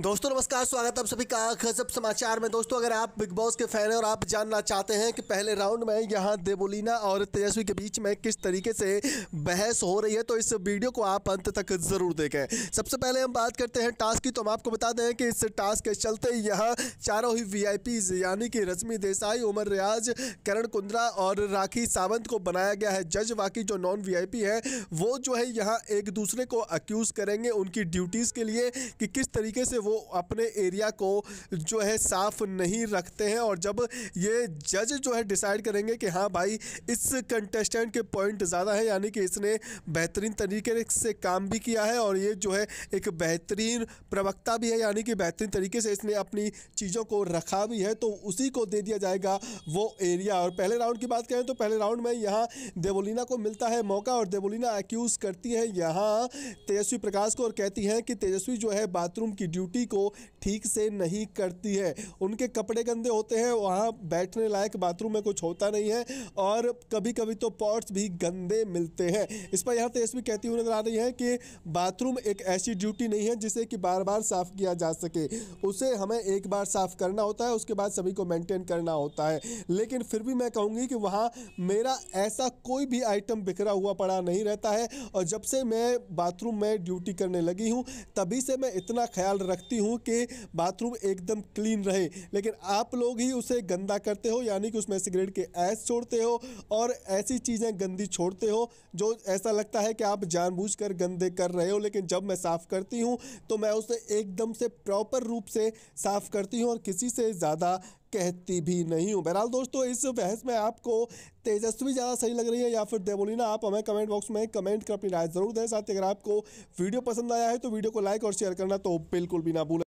दोस्तों नमस्कार स्वागत है आप सभी का गजब समाचार में दोस्तों अगर आप बिग बॉस के फैन हैं और आप जानना चाहते हैं कि पहले राउंड में यहाँ देबोलिना और तेजस्वी के बीच में किस तरीके से बहस हो रही है तो इस वीडियो को आप अंत तक ज़रूर देखें सबसे पहले हम बात करते हैं टास्क की तो हम आपको बता दें कि इस टास्क के चलते यहाँ चारों ही वी यानी कि रश्मि देसाई उमर रियाज करण कुंद्रा और राखी सावंत को बनाया गया है जज बाकी जो नॉन वी है वो जो है यहाँ एक दूसरे को अक्यूज़ करेंगे उनकी ड्यूटीज़ के लिए कि किस तरीके से वो अपने एरिया को जो है साफ़ नहीं रखते हैं और जब ये जज जो है डिसाइड करेंगे कि हाँ भाई इस कंटेस्टेंट के पॉइंट ज़्यादा है यानी कि इसने बेहतरीन तरीके से काम भी किया है और ये जो है एक बेहतरीन प्रवक्ता भी है यानी कि बेहतरीन तरीके से इसने अपनी चीज़ों को रखा भी है तो उसी को दे दिया जाएगा वो एरिया और पहले राउंड की बात करें तो पहले राउंड में यहाँ देवोलिना को मिलता है मौका और देवोलिना एक्यूज़ करती है यहाँ तेजस्वी प्रकाश को और कहती हैं कि तेजस्वी जो है बाथरूम की ड्यूटी ड्यूटी को ठीक से नहीं करती है उनके कपड़े गंदे होते हैं वहाँ बैठने लायक बाथरूम में कुछ होता नहीं है और कभी कभी तो पॉट्स भी गंदे मिलते हैं इस पर यहाँ तेजी कहती हुई नजर आ रही है कि बाथरूम एक ऐसी ड्यूटी नहीं है जिसे कि बार बार साफ़ किया जा सके उसे हमें एक बार साफ़ करना होता है उसके बाद सभी को मेंटेन करना होता है लेकिन फिर भी मैं कहूँगी कि वहाँ मेरा ऐसा कोई भी आइटम बिखरा हुआ पड़ा नहीं रहता है और जब से मैं बाथरूम में ड्यूटी करने लगी हूँ तभी से मैं इतना ख्याल रख चाहती हूँ कि बाथरूम एकदम क्लीन रहे लेकिन आप लोग ही उसे गंदा करते हो यानी कि उसमें सिगरेट के ऐस छोड़ते हो और ऐसी चीज़ें गंदी छोड़ते हो जो ऐसा लगता है कि आप जानबूझ कर गंदे कर रहे हो लेकिन जब मैं साफ़ करती हूँ तो मैं उसे एकदम से प्रॉपर रूप से साफ़ करती हूँ और किसी से ज़्यादा कहती भी नहीं हूँ बहरहाल दोस्तों इस बहस में आपको तेजस्वी ज़्यादा सही लग रही है या फिर देवोलिना आप हमें कमेंट बॉक्स में कमेंट कर अपनी राय ज़रूर दें साथ ही अगर आपको वीडियो पसंद आया है तो वीडियो को लाइक और शेयर करना तो बिल्कुल भी ना भूलें